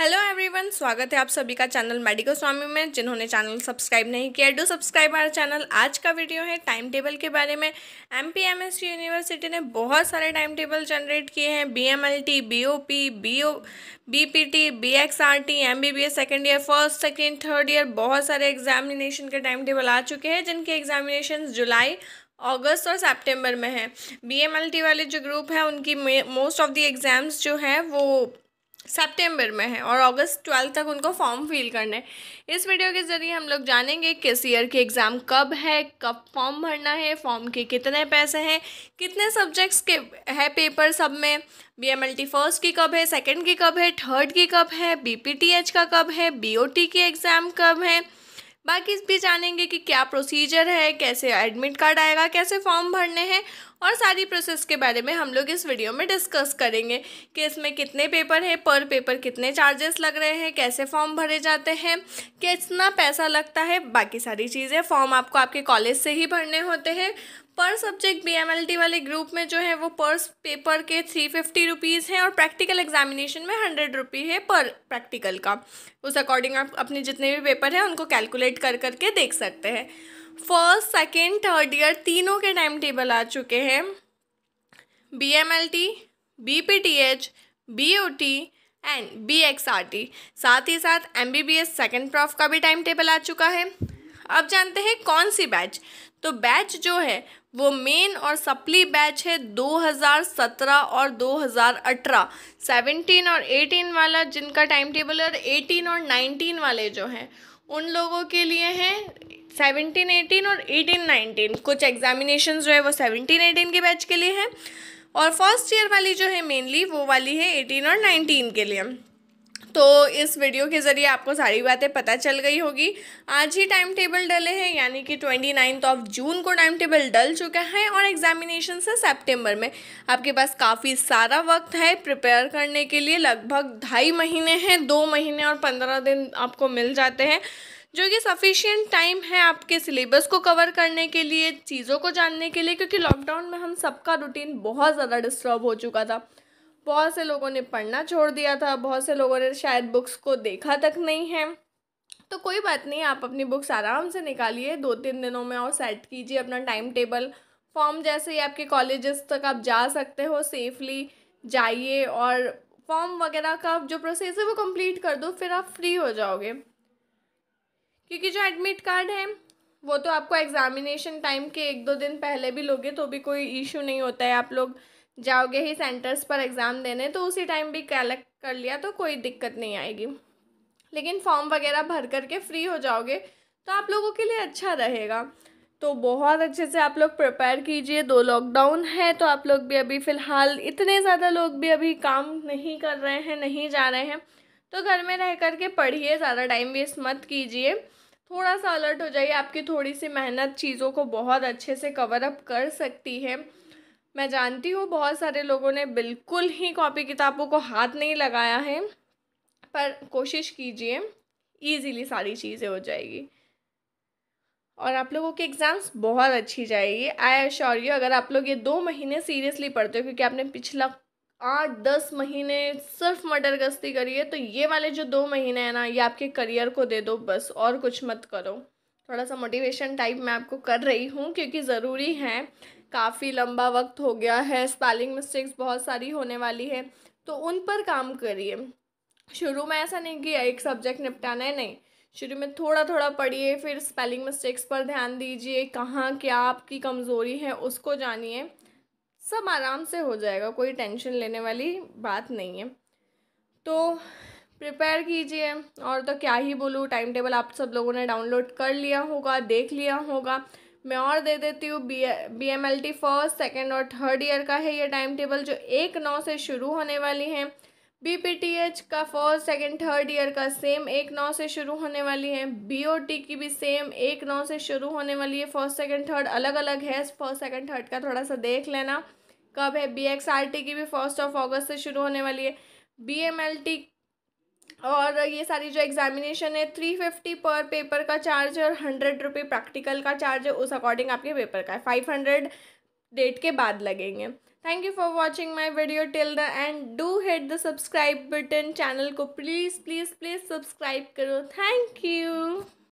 hello everyone स्वागत है आप सभी का चैनल मेडिकल स्वामी में जिन्होंने चैनल सब्सक्राइब नहीं किया डू सब्सक्राइब आर चैनल आज का वीडियो है टाइम टेबल के बारे में एमपीएमएससी यूनिवर्सिटी ने बहुत सारे टाइम टेबल जनरेट किए हैं BMLT BOP BO BPT BXRT MBBS second year first second third year बहुत सारे एग्जामिनेशन के टाइम टेबल आ चुके हैं जिनके एग्जामिनेशन जुलाई अगस्त और सेप्टेम्बर में है टी वाले जो ग्रुप है उनकी मोस्ट ऑफ द एग्ज़ाम्स जो हैं वो सेप्टेम्बर में है और अगस्त ट्वेल्थ तक उनको फॉर्म फिल करना है इस वीडियो के ज़रिए हम लोग जानेंगे किस ईयर के एग्ज़ाम कब है कब फॉर्म भरना है फॉर्म के कितने पैसे हैं कितने सब्जेक्ट्स के है पेपर सब में B M L T first की कब है सेकेंड की कब है थर्ड की कब है बी पी टी एच का कब है बी ओ टी की एग्ज़ाम कब है बाकी भी जानेंगे कि क्या प्रोसीजर है कैसे एडमिट कार्ड आएगा कैसे फॉर्म भरने हैं और सारी प्रोसेस के बारे में हम लोग इस वीडियो में डिस्कस करेंगे कि इसमें कितने पेपर हैं पर पेपर कितने चार्जेस लग रहे हैं कैसे फॉर्म भरे जाते हैं कितना पैसा लगता है बाकी सारी चीज़ें फॉर्म आपको आपके कॉलेज से ही भरने होते हैं पर सब्जेक्ट बी वाले ग्रुप में जो है वो पर पेपर के थ्री फिफ्टी रुपीज़ हैं और प्रैक्टिकल एग्जामिनेशन में हंड्रेड रुपी है पर प्रैक्टिकल का उस अकॉर्डिंग आप अपने जितने भी पेपर हैं उनको कैलकुलेट कर करके देख सकते हैं फर्स्ट सेकेंड थर्ड ईयर तीनों के टाइम टेबल आ चुके हैं B M L T B P T H B O T and B X R T साथ ही साथ M B B S second prof का भी टाइम टेबल आ चुका है अब जानते हैं कौन सी बैच तो बैच जो है वो मेन और सप्ली बैच है 2017 और 2018 17 और 18 वाला जिनका टाइम टेबल और 18 और 19 वाले जो हैं उन लोगों के लिए हैं सेवनटीन एटीन और एटीन नाइनटीन कुछ एग्जामिनेशन जो है वो सेवनटीन एटीन के बैच के लिए हैं और फर्स्ट ईयर वाली जो है मेनली वो वाली है एटीन और नाइनटीन के लिए तो इस वीडियो के ज़रिए आपको सारी बातें पता चल गई होगी आज ही टाइम टेबल डले हैं यानी कि ट्वेंटी नाइन्थ ऑफ जून को टाइम टेबल डल चुका है और एग्जामिनेशन से सेप्टेम्बर में आपके पास काफ़ी सारा वक्त है प्रिपेयर करने के लिए लगभग ढाई महीने हैं दो महीने और पंद्रह दिन आपको मिल जाते हैं जो कि सफिशियंट टाइम है आपके सिलेबस को कवर करने के लिए चीज़ों को जानने के लिए क्योंकि लॉकडाउन में हम सबका रूटीन बहुत ज़्यादा डिस्टर्ब हो चुका था बहुत से लोगों ने पढ़ना छोड़ दिया था बहुत से लोगों ने शायद बुक्स को देखा तक नहीं है तो कोई बात नहीं आप अपनी बुक्स आराम से निकालिए दो तीन दिनों में और सेट कीजिए अपना टाइम टेबल फॉर्म जैसे ही आपके कॉलेजेस तक आप जा सकते हो सेफली जाइए और फॉर्म वगैरह का जो प्रोसेस है वो कंप्लीट कर दो फिर आप फ्री हो जाओगे क्योंकि जो एडमिट कार्ड है वो तो आपको एग्ज़ामिनेशन टाइम के एक दो दिन पहले भी लोगे तो भी कोई इशू नहीं होता है आप लोग जाओगे ही सेंटर्स पर एग्ज़ाम देने तो उसी टाइम भी कलेक्ट कर लिया तो कोई दिक्कत नहीं आएगी लेकिन फॉर्म वगैरह भर करके फ्री हो जाओगे तो आप लोगों के लिए अच्छा रहेगा तो बहुत अच्छे से आप लोग प्रिपेयर कीजिए दो लॉकडाउन है तो आप लोग भी अभी फ़िलहाल इतने ज़्यादा लोग भी अभी काम नहीं कर रहे हैं नहीं जा रहे हैं तो घर में रह कर के पढ़िए ज़्यादा टाइम वेस्ट मत कीजिए थोड़ा सा अलर्ट हो जाइए आपकी थोड़ी सी मेहनत चीज़ों को बहुत अच्छे से कवर अप कर सकती है मैं जानती हूँ बहुत सारे लोगों ने बिल्कुल ही कॉपी किताबों को हाथ नहीं लगाया है पर कोशिश कीजिए ईजीली सारी चीज़ें हो जाएगी और आप लोगों के एग्ज़ाम्स बहुत अच्छी जाएगी आई एश्योर यू अगर आप लोग ये दो महीने सीरियसली पढ़ते हो क्योंकि आपने पिछला आठ दस महीने सिर्फ मर्डर गस्ती करी है तो ये वाले जो दो महीने हैं ना ये आपके करियर को दे दो बस और कुछ मत करो थोड़ा सा मोटिवेशन टाइप मैं आपको कर रही हूँ क्योंकि ज़रूरी है काफ़ी लंबा वक्त हो गया है स्पेलिंग मिस्टेक्स बहुत सारी होने वाली है तो उन पर काम करिए शुरू में ऐसा नहीं किया एक सब्जेक्ट निपटाना है नहीं शुरू में थोड़ा थोड़ा पढ़िए फिर स्पेलिंग मिस्टेक्स पर ध्यान दीजिए कहाँ क्या आपकी कमज़ोरी है उसको जानिए सब आराम से हो जाएगा कोई टेंशन लेने वाली बात नहीं है तो प्रिपेयर कीजिए और तो क्या ही बोलूँ टाइम टेबल आप सब लोगों ने डाउनलोड कर लिया होगा देख लिया होगा मैं और दे देती हूँ B B M L T first second और थर्ड ईयर का है ये टाइम टेबल जो एक नौ से शुरू होने वाली है बी पी टी एच का फर्स्ट सेकेंड थर्ड ईयर का सेम एक नौ से शुरू होने वाली है बी ओ टी की भी सेम एक नौ से शुरू होने वाली है फर्स्ट सेकेंड थर्ड अलग अलग है फर्स्ट सेकेंड थर्ड का थोड़ा सा देख लेना कब है बी एक्स आर टी की भी फर्स्ट ऑफ अगस्त से शुरू होने वाली है बी एम एल टी और ये सारी जो एग्जामिनेशन है थ्री फिफ्टी पर पेपर का चार्ज और हंड्रेड रुपये प्रैक्टिकल का चार्ज है उस अकॉर्डिंग आपके पेपर का है फाइव हंड्रेड डेट के बाद लगेंगे thank you for watching my video till the end do hit the subscribe button channel को प्लीज़ प्लीज़ प्लीज़ सब्सक्राइब करो थैंक यू